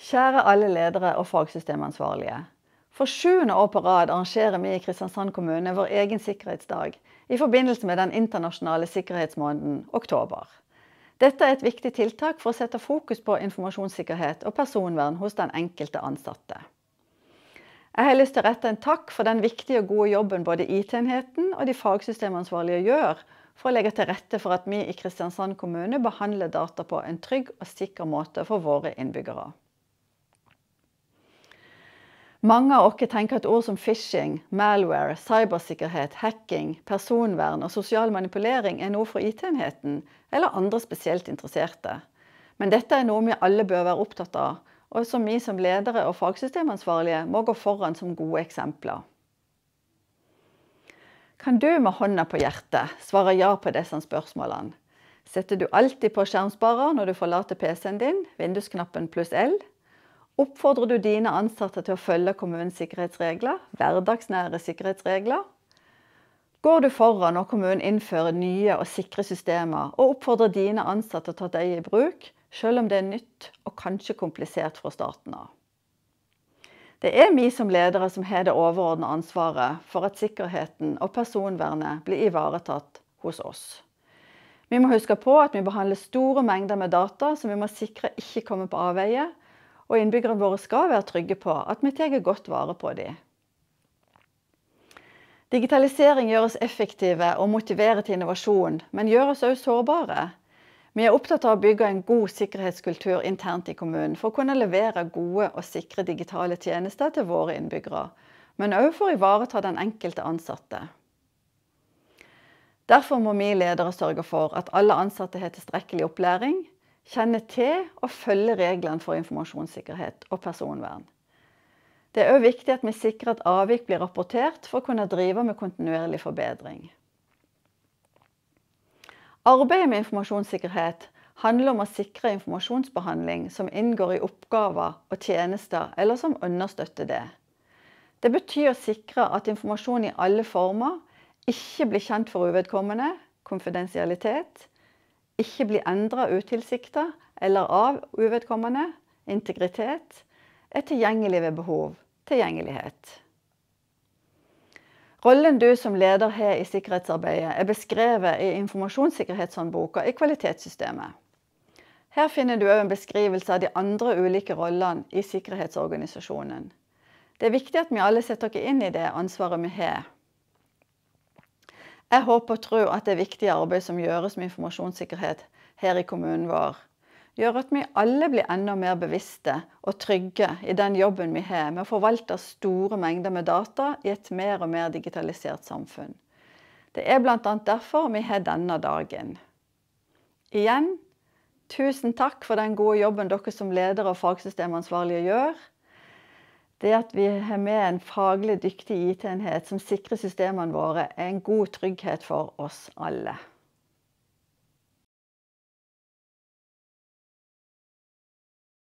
Kjære alle ledere og fagsystemansvarlige. For sjuende år på rad arrangerer vi i Kristiansand kommune vår egen sikkerhetsdag i forbindelse med den internasjonale sikkerhetsmåneden oktober. Dette er et viktig tiltak for å sette fokus på informasjonssikkerhet og personvern hos den enkelte ansatte. Jeg har lyst til å rette en takk for den viktige og gode jobben både IT-enheten og de fagsystemansvarlige gjør for å legge til rette for at vi i Kristiansand kommune behandler data på en trygg og sikker måte for våre innbyggere. Mange av oss tenker at ord som phishing, malware, cybersikkerhet, hacking, personvern og sosial manipulering er noe for IT-enheten eller andre spesielt interesserte. Men dette er noe vi alle bør være opptatt av, og som vi som ledere og fagsystemansvarlige må gå foran som gode eksempler. Kan du med hånda på hjertet svare ja på disse spørsmålene? Setter du alltid på skjermsparer når du forlater PC-en din, vindusknappen pluss L? Oppfordrer du dine ansatte til å følge kommunens sikkerhetsregler, hverdagsnære sikkerhetsregler? Går du foran når kommunen innfører nye og sikre systemer, og oppfordrer dine ansatte til å ta dem i bruk, selv om det er nytt og kanskje komplisert fra starten av? Det er vi som ledere som har det overordna ansvaret for at sikkerheten og personvernet blir ivaretatt hos oss. Vi må huske på at vi behandler store mengder med data som vi må sikre ikke kommer på avveie, og innbyggerne våre skal være trygge på at vi tar godt vare på dem. Digitalisering gjør oss effektive og motiverer til innovasjon, men gjør oss også sårbare. Vi er opptatt av å bygge en god sikkerhetskultur internt i kommunen for å kunne levere gode og sikre digitale tjenester til våre innbyggere, men også for å ivareta den enkelte ansatte. Derfor må vi ledere sørge for at alle ansatte har tilstrekkelig opplæring, kjenne til og følge reglene for informasjonssikkerhet og personvern. Det er òg viktig at vi sikrer at avvik blir rapportert for å kunne drive med kontinuerlig forbedring. Arbeidet med informasjonssikkerhet handler om å sikre informasjonsbehandling som inngår i oppgaver og tjenester, eller som understøtter det. Det betyr å sikre at informasjon i alle former ikke blir kjent for uvedkommende, konfidensialitet, ikke bli endra utilsikta eller av uvedkommende. Integritet er tilgjengelig ved behov. Tilgjengelighet. Rollen du som leder har i sikkerhetsarbeidet, er beskrevet i informasjonssikkerhetshåndboka i kvalitetssystemet. Her finner du òg en beskrivelse av de andre ulike rollene i sikkerhetsorganisasjonen. Det er viktig at vi alle setter oss inn i det ansvaret vi har. Jeg håper og tror at det viktige arbeidet som gjøres med informasjonssikkerhet her i kommunen vår, gjør at vi alle blir enda mer bevisste og trygge i den jobben vi har med å forvalte store mengder med data i et mer og mer digitalisert samfunn. Det er bl.a. derfor vi har denne dagen. Igjen, tusen takk for den gode jobben dere som ledere og fagsystemansvarlige gjør det at vi har med en faglig dyktig IT-enhet som sikrer systemene våre, er en god trygghet for oss alle.